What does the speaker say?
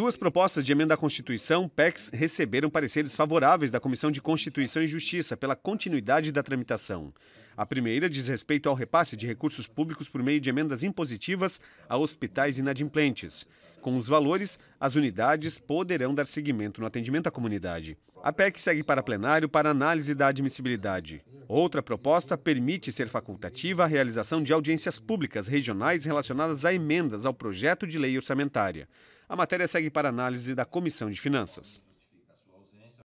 Duas propostas de emenda à Constituição, PECs, receberam pareceres favoráveis da Comissão de Constituição e Justiça pela continuidade da tramitação. A primeira diz respeito ao repasse de recursos públicos por meio de emendas impositivas a hospitais inadimplentes. Com os valores, as unidades poderão dar seguimento no atendimento à comunidade. A PEC segue para plenário para análise da admissibilidade. Outra proposta permite ser facultativa a realização de audiências públicas regionais relacionadas a emendas ao projeto de lei orçamentária. A matéria segue para análise da Comissão de Finanças.